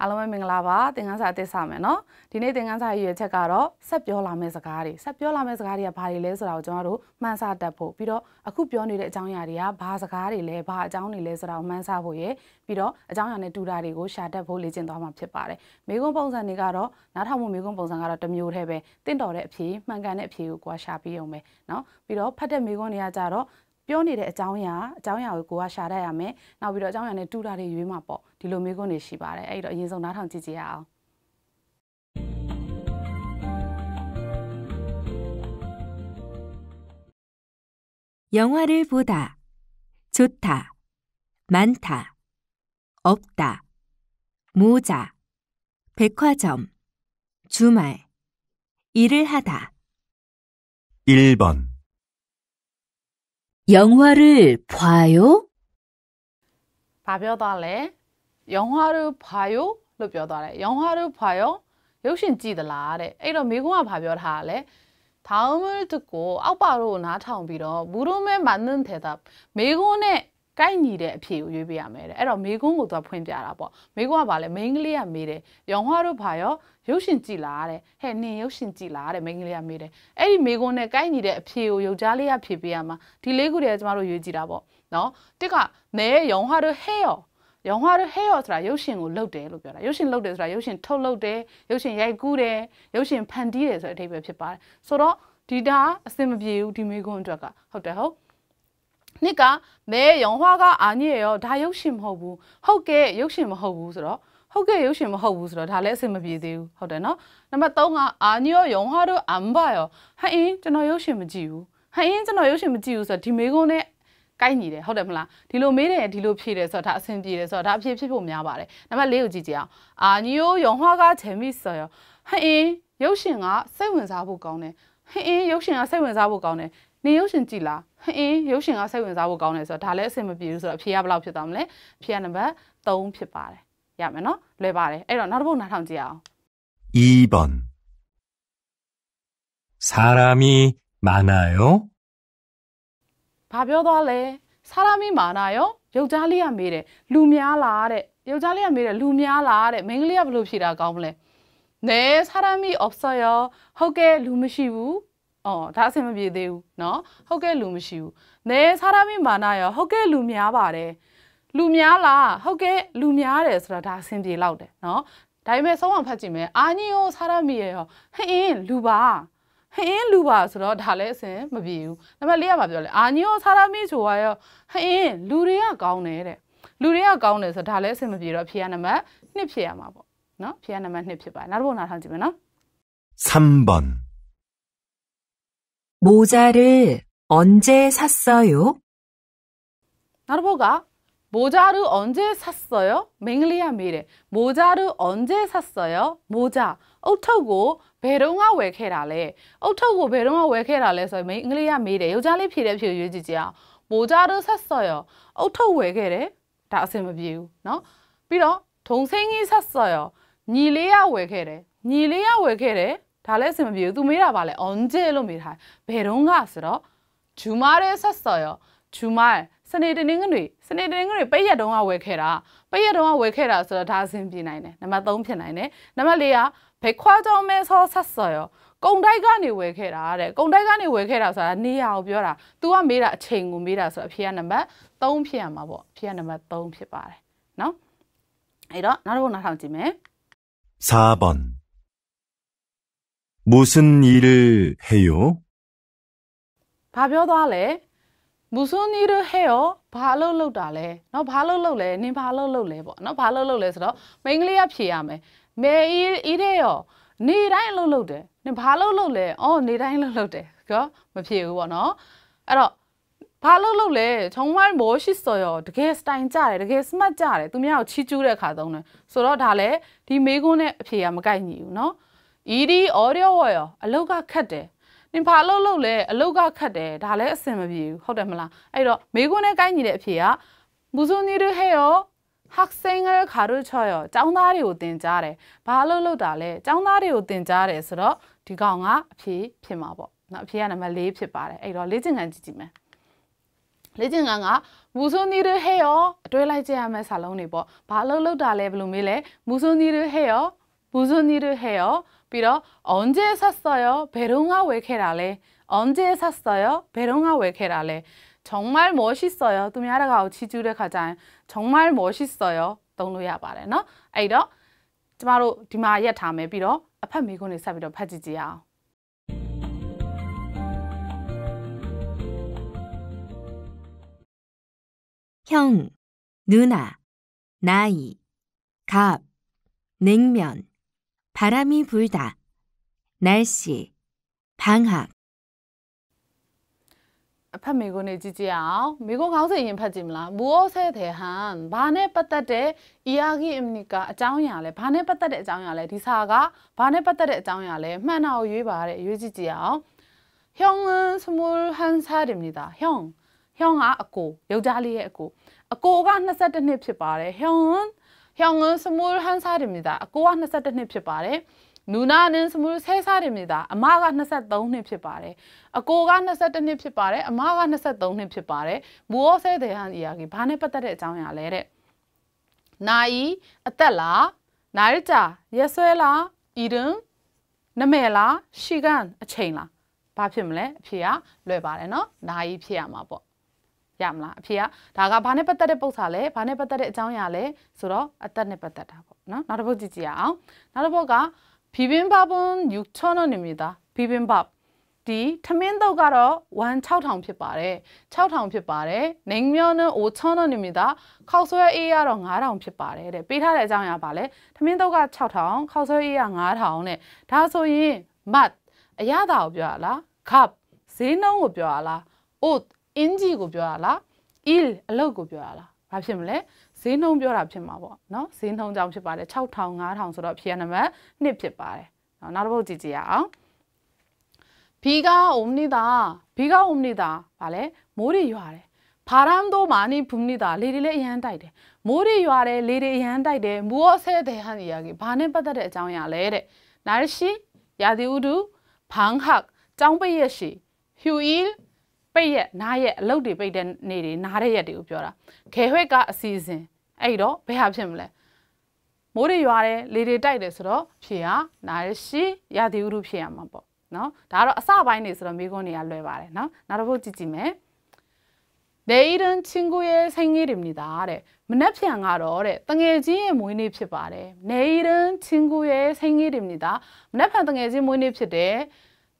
အားလုံးပဲမင်္ဂလာပါသင်ခန်းစာအသစ်ဆောင်မယ်နော်ဒီနေ့သင်ခန်းစာရည်ရွယ်ချက်ကတော့ဆက်ပြောလာမယ့်စကားတွေဆက်ပြောလာမယ့်စကားတွေကဘာတွေလဲဆိုတာကိုကျွန်တော်တို့မှန်းဆတတ်ဖို့ပြီးတော့အခုပြောနေတဲ့အကြောင်းအရာတွေကဘာစကားတွေလဲဘာအကြောင်းတွေလဲဆိုတာကိုမှန်းဆဖို့ရယ်ပြီးတော့အကြောင်းအရာနဲ့တူတာတွေကိုရှာတတ်ဖို့လေ့ကျင့်သွားမှာဖြစ်ပါတယ်မိကုံးပုံစံတွေကတော့နားထောင်မှုမိကုံးပုံစံကတော့တစ်မျိုးတည်းပဲတင့်တော်တဲ့အဖြေမှန်ကန်တဲ့အဖြေကိုကြွားရှာပြီးအောင်ပဲနော်ပြီးတော့ဖတ်တဲ့မိကုံးတွေကကြတော့ ပြောနေတဲ့အကြောင်းအရာအကြောင်းအရာကိုကိုကရှာတတ်ရမယ်နောက်ပြီးတော့အကြောင်းအရာနဲ့တူတာတွေရွေးမှာပေါ့ဒီလိုမျိုး영화를보다좋다많다없다모자백화점주말일을하다 1번 영화를 봐요? ဘာပြောသွားလဲရောင်ဟာရူဘာယိုလို့ပြောသွားတယ်ရောင်ဟာရူဘာယိုရုပ်ရှင်ကြည့်သလားတဲ့အဲ့တော့မိကုံးကဘာပြောထားတာလဲ다음을듣고아빠로나타온비로물음에맞는대답메고네 ကိုက်ညီတဲ့အဖြေကိုရွေးပေးရမယ်တဲ့အဲ့တော့မေကွန်းကိုသူကဖွင့်ပြတာပေါ့မေကွန်းကဗာလဲမိန်းကလေးကမေးတယ်ရောင်ဟွားတို့ဘာရောရုပ်ရှင်ကြည့်လားတဲ့ဟဲ့နင်ရုပ်ရှင်ကြည့်လားတဲ့မိန်းကလေးကမေးတယ်အဲ့ဒီမေကွန်းနဲ့ကိုက်ညီတဲ့အဖြေကိုယောက်ျားလေးကဖြေပေးရမှာဒီလေးခုတည်းကကျမတို့ရွေးကြည့်တာပေါ့နော်တစ်ကနဲရောင်ဟွားတို့ဟဲ့ရောရောင်ဟွားတို့ဟဲ့ရောဆိုတာရုပ်ရှင်ကိုလှုပ်တယ်လို့ပြောတာရုပ်ရှင်လှုပ်တယ်ဆိုတာရုပ်ရှင်ထုတ်လှုပ်တယ်ရုပ်ရှင်ရိုက်ကူးတယ်ရုပ်ရှင်ဖန်တီးတယ်ဆိုတဲ့အဓိပ္ပာယ်ဖြစ်ပါတယ်ဆိုတော့ဒီဒါအစင်မပြေဘူးဒီမေကွန်းအတွက်ကဟုတ်တယ်ဟုတ်နှစ်ကမဲရောင်ဟွာကအာညစ်ရောဒါရုပ်ရှင်မဟုတ်ဘူးဟုတ်ကဲ့ရုပ်ရှင်မဟုတ်ဘူးဆိုတော့ဟုတ်ကဲ့ရုပ်ရှင်မဟုတ်ဘူးဆိုတော့ဒါလည်းအဆင်မပြေသေးဘူးဟုတ်တယ်နော်နံပါတ်3ကအာညောယုံဟာတို့အမ်ဘာယောဟအင်းကျွန်တော်ရုပ်ရှင်မကြည့်ဘူးဟအင်းကျွန်တော်ရုပ်ရှင်မကြည့်ဘူးဆိုတော့ဒီမေကုန်းနဲ့ကိုက်ညီတယ်ဟုတ်တယ်မလားဒီလိုမေးတယ်ဒီလိုဖြေတယ်ဆိုတော့ဒါအဆင်ပြေတယ်ဆိုတော့ဒါအဖြေဖြစ်ဖို့များပါတယ်နံပါတ်4ကိုကြည့်ကြအောင်အာညိုယုံဟွာကချေမီဆော်ယောဟအင်းရုပ်ရှင်ကစိတ်ဝင်စားဖို့ကောင်းတယ်ဟအင်းရုပ်ရှင်ကစိတ်ဝင်စားဖို့ကောင်းတယ်နေရုပ်ရှင်ကြည့်လားအင်းရုပ်ရှင်ကစိတ်ဝင်စားဖို့ကောင်းတယ်ဆိုတော့ဒါလည်းအဆင်မပြေဘူးဆိုတော့အဖြေကဘယ်လောက်ဖြစ်သွားမလဲအဖြေကနံပါတ်3ဖြစ်ပါတယ်ရမယ်နော်လွယ်ပါတယ်အဲ့တော့နောက်တစ်ပုဒ်နားထောင်ကြည့်အောင်2번사람이많아요ဘာပြောသွားလဲဆာရာမီမာနာရောယောက်ျားလေးကမေးတယ်လူများလားတဲ့ယောက်ျားလေးကမေးတယ်လူများလားတဲ့မိန်းကလေးကဘယ်လိုဖြေတာကောင်းမလဲနဲဆာရာမီအော့ဆာယောဟုတ်ကဲ့လူမရှိဘူးအော်ဒါအဆင်မပြေသေးဘူးเนาะဟုတ်ကဲ့လူမရှိဘူးနဲစားရမင်းမာနာရောဟုတ်ကဲ့လူများပါတယ်လူများလားဟုတ်ကဲ့လူများတယ်ဆိုတာဒါအဆင်ပြေလောက်တယ်เนาะဒါပေမဲ့ဆုံးအောင်ဖတ်ကြည့်မယ်အာညိုစားရမီရောဟင်းလူပါဟင်းလူပါဆိုတော့ဒါလည်းအဆင်မပြေဘူးနံပါတ်၄ကပြောလဲအာညိုစားရမီဆိုရောဟင်းလူတွေကကောင်းတယ်တဲ့လူတွေကကောင်းတယ်ဆိုတော့ဒါလည်းအဆင်မပြေတော့ဖြေရနံပါတ်2ဖြေရမှာပေါ့နော်ဖြေရနံပါတ်2ဖြစ်ပါတယ်နောက်တစ်ပုံနားထောင်ကြည့်မယ်နော်3번 모자를 언제 샀어요? 나르보가 모자를 언제 샀어요? 맹리야 미래 모자를 언제 샀어요? 모자 어쩌고 배롱아 왜 캐라래 어쩌고 배롱아 왜 캐라래서 맹리야 미래 여자리 피래 피 유지지야 모자를 샀어요 어쩌고 왜 캐래? 다아비유 너? 비로 동생이 샀어요 니리야 왜 캐래? 니리야 왜 캐래? ဒါလည်းအဆင်မပြေဘူး तू မေးတာပါလဲ onje လို့မေးထားဘယ်တော့ကဆိုတော့ဂျူမာရဲဆက်စော်ရောဂျူမာစနေတနင်္ဂနွေစနေတနင်္ဂနွေပိတ်ရက်တုန်းကဝယ်ခဲ့တာပိတ်ရက်တုန်းကဝယ်ခဲ့တာဆိုတော့ဒါအဆင်ပြေနိုင်တယ်နံပါတ်3ဖြစ်နိုင်တယ်နံပါတ်4ကဘယ်ခွာကြောင်းမဲဆောဆက်စော်ရောကုံတိုက်ကနေဝယ်ခဲ့တာတဲ့ကုံတိုက်ကနေဝယ်ခဲ့တာဆိုတာနေရာကိုပြောတာ तू ကမေးတာအချိန်ကိုမေးတာဆိုတော့အဖေကနံပါတ်3ဖြစ်ရမှာပေါ့အဖေကနံပါတ်3ဖြစ်ပါတယ်နော်အဲ့တော့နောက်တစ်ခုနောက်ထောင်ကြည့်မယ်4번무슨일을해 요? ဘာပြောသွားလဲမူဆွန်နီရဟဲရောဘာလို့လောက်တာလဲเนาะဘာလို့လောက်လဲနင်ဘာလို့လောက်လဲပေါ့เนาะဘာလို့လောက်လဲဆိုတော့မိန်းကလေးကဖြေရမယ်မေဤဤတဲ့ရောနေတိုင်းလောက်လောက်တယ်နင်ဘာလို့လောက်လဲအော်နေတိုင်းလောက်လောက်တယ်ကြောမဖြေဘူးပေါ့เนาะအဲ့တော့ဘာလို့လောက်လဲချုံမမိုးရှိစော်ရောတကယ်စတိုင်ကြတယ်တကယ်စမတ်ကြတယ်သူများကိုချီးကျူးတဲ့ခါသုံးတယ်ဆိုတော့ဒါလည်းဒီမေးခွန်းနဲ့အဖြေကမကိုက်ညီဘူးเนาะဤဒီ audio wire အလုတ်ကခတ်တယ်နင်ဘာလို့လို့လဲအလုတ်ကခတ်တယ်ဒါလည်းအဆင်မပြေဘူးဟုတ်တယ်မလားအဲ့တော့မိကွန်းနဲ့ကိုင်းညီတဲ့အဖေကမူဇွန်နီရဟေယောဟက်ဆိုင်ရခါရချောယောចောင်းသားတွေကိုတင်ကြားတယ်ဘာလို့လို့တာလဲចောင်းသားတွေကိုတင်ကြားတယ်ဆိုတော့ဒီကောင်ကအဖေဖြစ်မှာပေါ့နော်အဖေကနံပါတ်၄ဖြစ်ပါတယ်အဲ့တော့လေ့ကျင့်ခန်းကြည့်ကြည့်မယ်လေ့ကျင့်ခန်းကမူဆွန်နီရဟေယောအတွဲလိုက်ကြရမယ့်စာလုံးတွေပေါ့ဘာလို့လို့တာလဲဘယ်လိုမေးလဲမူဆွန်နီရဟေယောမူဆွန်နီရဟေယော 빌어 언제 샀어요? 베롱아 왜케라레 언제 샀어요? 베롱아 왜케라레 정말 멋있어요. তুমি আর গাও চিজুরে খাজান 정말 멋있어요. သုံးလို့ရပါတယ်เนาะအဲ့တော့ကျမတို့ဒီမှာရက်ထားမယ်ပြီးတော့အဖက်မေခွန်းတွေဆက်ပြီးတော့ဖတ်ကြည့်ကြအောင် 형, 누나, 나이, 값, 냉면, 바람이 불다. 날씨. 방학. 파 미군의 지지야. 미군 강세 인파지입니다. 무엇에 대한 반에 빠따대 이야기입니까? 아장야래. 반에 빠따대 아장야래. 리사가 반에 빠따대 아장야래. 만나오 유바래. 유지지야. 형은 스물한 살입니다 형. 형아 아고. 여자리의 아고. 아고가 2 1နှစ်ဖြစ် 형은스물한살입니 다. 아꼬와넷살때넷이바 래. 누나는스물세살입니 다. 아마가넷살너네피바 래. 아꼬가넷살때넷이바 래. 아마가넷살너네피바 래. 무엇에대한이야 기? 반에빠따래장야레 레. 나 이, 아따 라, 날 짜, 예수에 라, 이 름, 나메 라, 시 간, 체인 라. ဘာဖြစ်မလဲအဖြေကလွယ်ပါတယ်เนาะ나이ဖြစ်ရမှာပေါ့ရမလားအဖေကဒါကဘာနဲ့ပတ်သက်တဲ့ပု္ပ္ပာလဲဘာနဲ့ပတ်သက်တဲ့အကြောင်းအရာလဲဆိုတော့အသက်နဲ့ပတ်သက်တာပေါ့နော်နောက်တစ်ပုဒ်ကြည့်ကြည့်အောင်နောက်တစ်ပုဒ်က bibimbapun yukchononimida bibimbap ဒီထမင်းတုပ်ကတော့16000ဖြစ်ပါတယ်6000ဖြစ်ပါတယ်နေမျောနဲ့5000နဲ့မိတာခောက်ဆွဲအေးကတော့9000ဖြစ်ပါတယ်တဲ့ပေးထားတဲ့အကြောင်းအရာပါလဲထမင်းတုပ်က6000ခောက်ဆွဲအေးက9000နဲ့ဒါဆိုရင် mat အရသာကိုပြောရလား cup ဈေးနှုန်းကိုပြောရလား oat inji ကိုပြောတာလား il အလုပ်ကိုပြောတာလားဘာဖြစ်မလဲဈေးနှုန်းပြောတာဖြစ်မှာပေါ့နော်ဈေးနှုန်းကြောင့်ဖြစ်ပါတယ်6000 5000ဆိုတော့ဖြေရနံပါတ်1ဖြစ်ပါတယ်နော်နောက်တစ်ပုဒ်ကြည့်ကြရအောင်ဘီကာအုံနိတာဘီကာအုံနိတာဗာလဲမိုးတွေရွာတယ်ဖာရမ်တို့မာနိဘုံနိတာလေတွေလည်းအရန်တိုက်တယ်မိုးတွေရွာတယ်လေတွေအရန်တိုက်တယ်မူရောဆဲတဲ့ဟန်ရာကြီးဘာနဲ့ပတ်သက်တဲ့အကြောင်းအရာလဲတဲ့နာရရှိရာဒီဥဒူဖန်ဟက်ចောင်းပိတ်ရရှိဟျူအီလ်ပိတ်ရက်နားရက်အလုပ်တွေပိတ်တဲ့နေ့တွေနားတဲ့ရက်တွေကိုပြောတာခေဟွက်ကအစီအစဉ်အဲ့တော့ဘယ်ဟာဖြစ်မလဲမိုးတွေရွာတယ်လေတွေတိုက်တယ်ဆိုတော့ဖြေရနားရရှိရာသီဥတုဖြေရမှာပေါ့နော်ဒါကတော့အစပိုင်းနေဆိုတော့မိခွန်းတွေကလွယ်ပါတယ်နော်နောက်တစ်ခုကြည့်ကြည့်မယ်내일은친구의생일입니다တဲ့မနေ့ပြန်ကတော့တဲ့တငယ်ချင်းရဲ့မွေးနေ့ဖြစ်ပါတယ်내일은친구의생일입니다မနေ့ပြန်တငယ်ချင်းမွေးနေ့ဖြစ်တယ်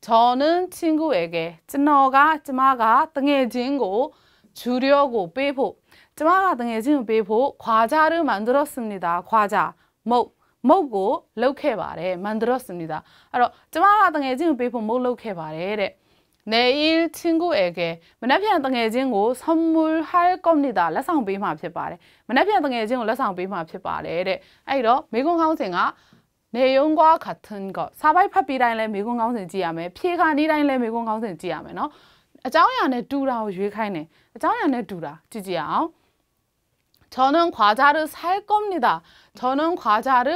저는친구에게진어가쯔마가등해진고주려고빼보쯔마가등해진빼보과자를만들었습니 다. 과자먹먹고럭해말해만들었습니 다. 알아쯔마가등해진빼보먹럭해말해내일친구에게문화편등해진고선물할겁니 다. 레상비마ဖြစ်ပါတယ်။မနက်ဖြန်တငယ်ချင်းကိုလက်ဆောင်ပေးမှာဖြစ်ပါတယ်တဲ့။အဲ့တော့မိကုံကောင်းစင်ကနေယုံကွာခတ်ထန်ကစာပိုက်ဖတ်ပြီးတိုင်းလဲမိကွန်းကောင်းစဉ်ကြည့်ရမယ်ဖြေခါနေတိုင်းလဲမိကွန်းကောင်းစဉ်ကြည့်ရမယ်နော်အเจ้าရာနဲ့တူတာကိုရွေးခိုင်းတယ်အเจ้าရာနဲ့တူတာကြည့်ကြည့်အောင်저는과자를살겁니 다. 저는과자를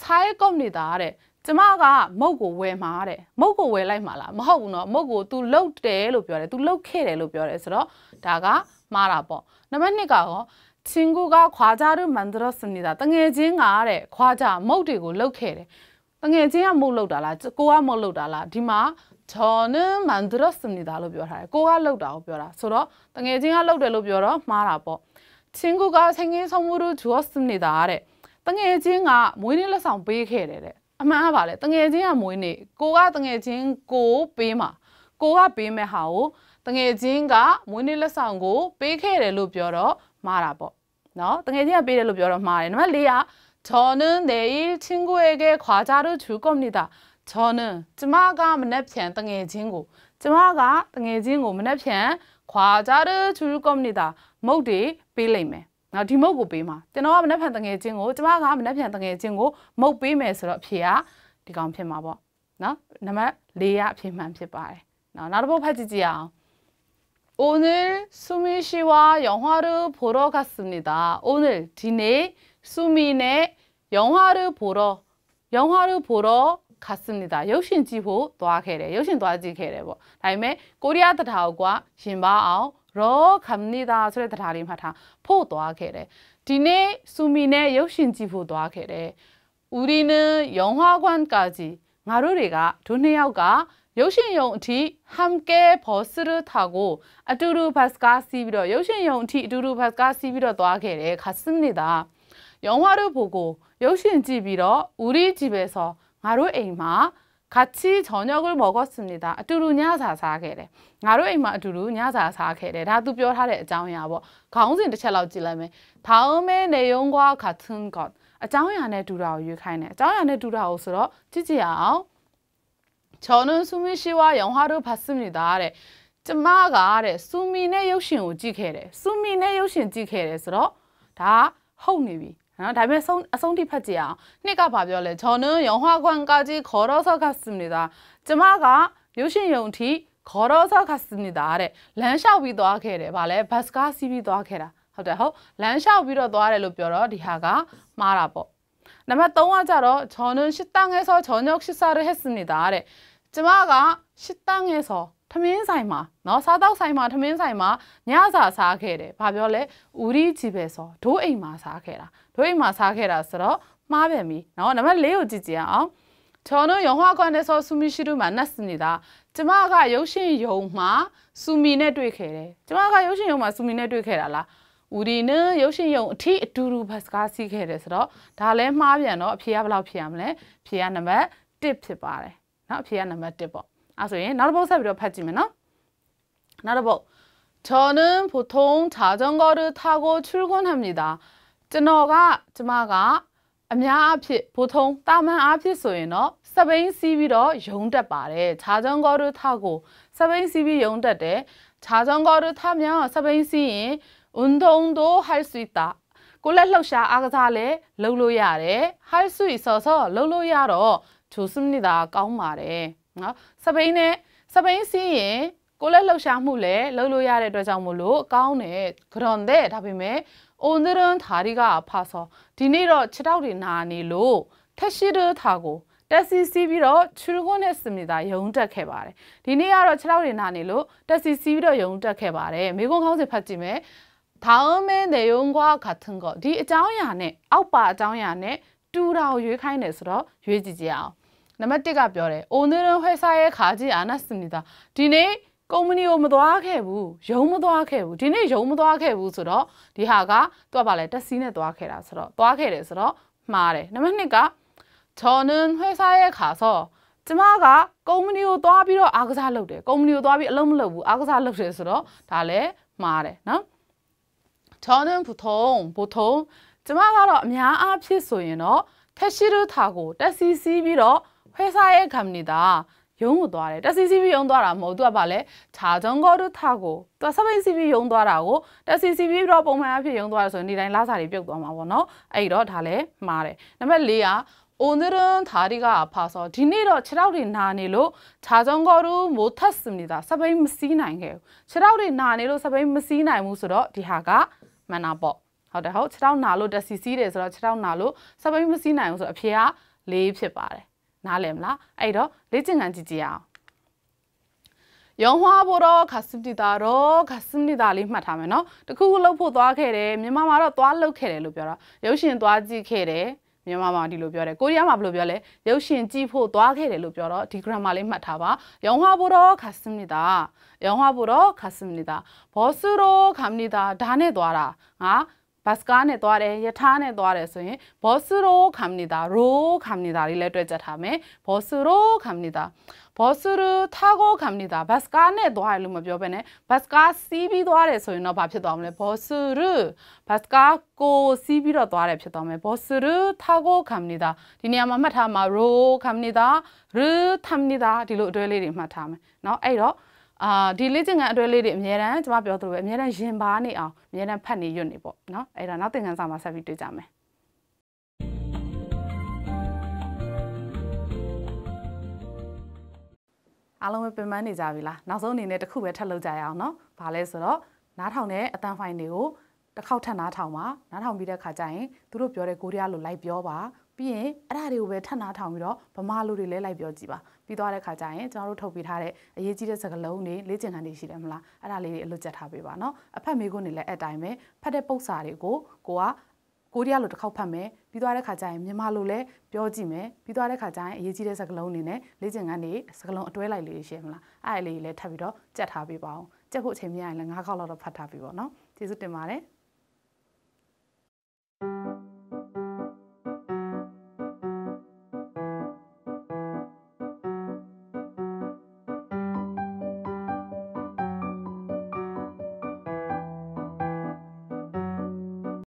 살겁니 다. တဲ့ကျမကမုတ်ကိုဝယ်မှာတဲ့မုတ်ကိုဝယ်လိုက်မှာလားမဟုတ်ဘူးเนาะမုတ်ကို तू လုတ်တယ်လို့ပြောတယ် तू လုတ်ခဲ့တယ်လို့ပြောတယ်ဆိုတော့ဒါကမှားတာပေါ့နံပါတ်2ကရော친구가과자를만들었습니 다. 땅에징아래과자먹이고럭해 래. 땅에징아못럭다 라. 고아못럭다 라. 디마저는만들었습니다로벼 라. 고가럭다고벼 라. 서로땅에징아럭대로벼 라. 말아 보. 친구가생일선물을주었습니 다. 래. 땅에징아모이니럭상베이케 래. 래. 아마봐 래. 땅에징아모이니고가땅에징고베 마. 고가베메하오땅에징가모이니럭상고베이케래로벼 라. မှားတာပေါ့နော်တကယ်ချင်းကပေးတယ်လို့ပြောတော့မှားတယ်နံပါတ်၄က저는내일친구에게과자를줄겁니 다. 저는쯔마가문해편등의친구쯔마가등의친구문해편과자를줄겁니 다. 목디빌레이메နော်ဒီမုတ်ကိုပေးမှာကျွန်တော်ကမနှက်ဖြန်တငယ်ချင်းကိုကျမကမနှက်ဖြန်တငယ်ချင်းကိုမုတ်ပေးမယ်ဆိုတော့အဖြေကဒီကောင်ဖြစ်မှာပေါ့နော်နံပါတ်၄ရအဖြေမှန်ဖြစ်ပါတယ်နော်နောက်တစ်ပုတ်ဖတ်ကြည့်ကြအောင် 오늘 수민 씨와 영화를 보러 갔습니다. 오늘 디네 수민의 영화를 보러 영화를 보러 갔습니다. 여신 지후도아게레 여신 도아지 케래뭐 다음에 코리아 드라우과 신바아오 러 갑니다. 소리 다리마다 포도아게레 디네 수민의 여신 지후도아게레 우리는 영화관까지 마루리가 두네요가 ရုပ်ရှင်ယုံအထိ hamke for suru ထာကိုအတူတူဘတ်စကားစီးပြီးတော့ရုပ်ရှင်ယုံအထိအတူတူဘတ်စကားစီးပြီးတော့သွားခဲ့တယ်ခါစနစ်တာယောင်ဝါတို့ဘူကိုရုပ်ရှင်ကြည့်ပြီးတော့ဦးရီကြည့်ပဲဆိုငါတို့အိမ်မှာခါချီချောင်းကြောက်ကိုဘောကစနစ်တာအတူတူညစာစားခဲ့တယ်ငါတို့အိမ်မှာအတူတူညစာစားခဲ့တယ်ဒါသူပြောထားတဲ့အကြောင်းအရာပေါ့ခေါင်းစဉ်တစ်ချက်လောက်ကြည့်လိုက်မယ်ထောင်းမဲနေယုံကွာခါထွန်းကော့အကြောင်းအရာနဲ့တူတာကိုရွေးခိုင်းတယ်အကြောင်းအရာနဲ့တူတာကိုဆိုတော့ကြည့်ကြည့်အောင်저는수민씨와영화를봤습니 다. 래. ကျမကတဲ့ဆူမီနဲ့ရုပ်ရှင်ကိုကြည့်ခဲ့တယ်ဆူမီနဲ့ရုပ်ရှင်ကြည့်ခဲ့တယ်ဆိုတော့ဒါဟုတ်နေပြီနော်ဒါပေမဲ့ဆုံးအဆုံးထိဖတ်ကြည့်အောင်နှစ်ကဘာပြောလဲဂျော်နွန်ယောင်ဟွာကွမ်ကာဂျီခေါ်တော့ဆော့ခတ်စမီတာကျမကရုပ်ရှင်ယုံထိခေါ်တော့ဆော့ခတ်စမီတာတဲ့လမ်းလျှောက်ပြီးသွားခဲ့တယ်ဗာလဲဘတ်စကားစီးပြီးသွားခဲ့တာဟုတ်တယ်ဟုတ်လမ်းလျှောက်ပြီးတော့သွားတယ်လို့ပြောတော့ဒီဟာကမှားတာပေါ့နံပါတ်3ကကြတော့ဂျော်နွန်ရှစ်တငဲဆော့ဂျော်ညော့ရှစ်စာရဟက်စမီတာတဲ့ကျမကရှစ်တန်းငယ်ဆိုထမင်းဆိုင်မှာเนาะစားတော့ဆိုင်မှာထမင်းဆိုင်မှာညစာစားခဲ့တယ်။ဘာပြောလဲ။ဦးရီကြီးပဲဆိုဒိုးအိမ်မှာစားခဲ့တာ။ဒိုးအိမ်မှာစားခဲ့တာဆိုတော့မှားပြန်ပြီ။เนาะနံပါတ်၄ကိုကြည့်ကြည့်အောင်။ကျွန်တော်ရုံဟွာကွန်ဒက်ဆောဆူမီရှိတူမှာနတ်စနေတာ။ကျမကရုပ်ရှင်ရုံမှာဆူမီနဲ့တွေ့ခဲ့တယ်။ကျမကရုပ်ရှင်ရုံမှာဆူမီနဲ့တွေ့ခဲ့တာလား။ဦးရီနဲ့ရုပ်ရှင်ရုံအထိအတူတူဘတ်စကားစီးခဲ့တယ်ဆိုတော့ဒါလည်းမှားပြန်တော့အဖြေကဘယ်လောက်ဖြစ်ရမလဲ။ဖြေကနံပါတ်1ဖြစ်ပါတယ်။ နော်အဖြေကနံပါတ်1ပေါ့အဲ့ဆိုရင်နောက်တစ်ပုဒ်ဆက်ပြီးတော့ဖတ်ကြည့်မယ်နော်နောက်တစ်ပုဒ်저는보통자전거를타고출근합니다ကျွန်တော်ကကျမကအများအဖြစ်ဘို့ထုံတာမန်အဖြစ်ဆိုရင်တော့စပိန်စီးပြီးတော့ယုံတက်ပါတယ်။ခြားကြောင်းကောတို့ထကိုစပိန်စီးပြီးယုံတက်တယ်။ခြားကြောင်းကောတို့ထမြန်စပိန်စီးရင်ဝန်တုံတို့ဟိုက်ဆွီတာကိုလက်လှောက်ရှာအားကစားလဲလှုပ်လို့ရတယ်။ဟိုက်ဆွီစော်စော်လှုပ်လို့ရတော့ 조습니다ကောင်းပါတယ်နော်စပိန်နဲ့စပိန်စီးရင်ကိုလက်လှုပ်ရှားမှုလည်းလှုပ်လို့ရတဲ့အတွက်ကြောင့်မို့လို့ကောင်းတယ်ဂရွန်တဲ့ဒါပေမဲ့오늘은다리가아파서ဒီနေ့တော့ခြေထောက်တွေနာနေလို့ထက်ရှိတဲ့ထားကိုတက်စီစီးပြီးတော့ချူကွန်းနဲ့စမီတာယုံတက်ခဲ့ပါတယ်ဒီနေ့ကတော့ခြေထောက်တွေနာနေလို့တက်စီစီးပြီးတော့ယုံတက်ခဲ့ပါတယ်မိကုန်းခေါင်းစဉ်ဖတ်ကြည့်မယ်다음에내용과같은거디아장야네아웃바아장야네တူတာကိုရွေးခိုင်းတယ်ဆိုတော့ရွေးကြည့်ကြအောင်နံပါတ်1ကပြောတယ်။အိုနေရွန်ဟွဲဆာရဲ့ခါကြီးအာနာစမီတာဒီနေ့ကုမ္ပဏီကိုမသွားခဲ့ဘူးရုံးမသွားခဲ့ဘူးဒီနေ့ရုံးမသွားခဲ့ဘူးဆိုတော့ဒီဟာကသူကဗာလဲတက်စီးနဲ့သွားခဲ့တာဆိုတော့သွားခဲ့တယ်ဆိုတော့မှားတယ်နံပါတ်2ကဂျော်နန်ဟွဲဆာရဲ့ခါဆိုကျမကကုမ္ပဏီကိုသွားပြီးတော့အားကစားလုပ်တယ်ကုမ္ပဏီကိုသွားပြီးအလုံးမလုပ်ဘူးအားကစားလုပ်တယ်ဆိုတော့ဒါလည်းမှားတယ်နော်ဂျော်နန်ပူထုံပူထုံကျမကတော့အများအားဖြင့်ဆိုရင်တော့ထက်ရှိတို့ထာကိုတက်စီးစီးပြီးတော့회사에갑니 다. 용우도아 래. 다시 CV 용도아 라. 모두아발 래. 자전거를타고또서민 CV 용도아라 고. 다시 CV 로보면앞에용도아라서니라인라사리벽도아마보 노. 아이로달래말 해. 넘버4 야. 오늘은다리가아파서디니러치라우리나니로자전거로못탔습니 다. 서베인미시나잉해 요. 치라우리나니로서베인미시나이무스로디하가만나 보. ဟုတ်တယ်ဟုတ်6တောက်နာလို့တက်စီစီးတယ်ဆိုတော့6တောက်နာလို့စပိန်မစီးနိုင်ဘူးဆိုတော့အဖြေက၄ဖြစ်ပါတယ်နားလည်မလားအဲ့တော့လေ့ကျင့်ခန်းကြည့်ကြည့်အောင်ရောင်းဟွာဘောတော့ခါစမိတာတော့ခါစမိတာလေးမှတ်ထားမယ်နော်တခုခုလှုပ်ဖို့သွားခဲ့တယ်မြန်မာမှာတော့သွားလှုပ်ခဲ့တယ်လို့ပြောတာရုပ်ရှင်သွားကြည့်ခဲ့တယ်မြန်မာမှာဒီလိုပြောတယ်ကိုရီးယားမှာဘယ်လိုပြောလဲရုပ်ရှင်ကြည့်ဖို့သွားခဲ့တယ်လို့ပြောတော့ဒီ grammar လေးမှတ်ထားပါရောင်းဟွာဘောတော့ခါစမိတာရောင်းဟွာဘောတော့ခါစမိတာဘောဆူရောခါမနီတာဒါနဲ့သွားတာငါဘတ်စကားနဲ့သွားတယ်ယထာနဲ့သွားတယ်ဆိုရင်ဘောဆူရိုခမ်နီတာရိုခမ်နီတာလေးလည်းတွဲကြထားမယ်ဘောဆူရိုခမ်နီတာဘောဆူရိုသာကိုခမ်နီတာဘတ်စကားနဲ့သွားတယ်လို့မပြောဘဲနဲ့ဘတ်စကားစီးပြီးသွားတယ်ဆိုရင်တော့ဘာဖြစ်သွားမလဲဘောဆူရိုဘတ်စကားကိုစီးပြီးတော့သွားတယ်ဖြစ်သွားမယ်ဘောဆူရိုသာကိုခမ်နီတာဒီနေရာမှာမှတ်ထားမှာရိုခမ်နီတာရူခမ်နီတာဒီလိုအတွဲလေးတွေမှတ်ထားမယ်เนาะအဲ့တော့အာဒီလေ့ကျင့်ခန်းအတွဲလေးတွေအများတန်းကျွန်မပြောသလိုပဲအများတန်းရင်ပါနေအောင်အများတန်းဖတ်နေရွတ်နေပေါ့နော်အဲ့ဒါနောက်သင်ခန်းစာမှာဆက်ပြီးတွေ့ကြမယ်အားလုံးပဲပင်ပန်းနေကြပြီလားနောက်ဆုံးအနေနဲ့တစ်ခုပဲထပ်လုပ်ကြရအောင်နော်။ဘာလဲဆိုတော့နားထောင်တဲ့အတန်ဖိုင်တွေကိုတစ်ခေါက်ထပ်နားထောင်ပါနားထောင်ပြီးတဲ့ခါကျရင်သူတို့ပြောတဲ့ကိုရီးယားလိုလိုက်ပြောပါပြီးရင်အဲ့ဒါတွေကိုပဲထပ်နားထောင်ပြီးတော့ဗမာလိုတွေလည်းလိုက်ပြောကြည့်ပါပြီးသွားတဲ့ခါကျရင်ကျွန်တော်တို့ထုတ်ပေးထားတဲ့အရေးကြီးတဲ့စကားလုံးတွေလေ့ကျင့်ခန်းတွေရှိတယ်မလားအဲ့ဒါလေးတွေအလွတ်ကျက်ထားပေးပါနော်အဖက်မေးခွန်းတွေလည်းအဲ့တိုင်းပဲဖတ်တဲ့ပုဒ်စာတွေကိုကိုကကိုရီးယားလိုတစ်ခေါက်ဖတ်မယ်ပြီးသွားတဲ့ခါကျရင်မြန်မာလိုလည်းပြောကြည့်မယ်ပြီးသွားတဲ့ခါကျရင်အရေးကြီးတဲ့စကားလုံးတွေနဲ့လေ့ကျင့်ခန်းတွေစကားလုံးအတွဲလိုက်လေးရှင်းမလားအဲ့ဒါလေးတွေလည်းထပ်ပြီးတော့ကြက်ထားပေးပါအောင်ကြက်ဖို့အချိန်မရရင်လည်း၅ခေါက်လောက်တော့ဖတ်ထားပေးပါနော်ကျေးဇူးတင်ပါတယ်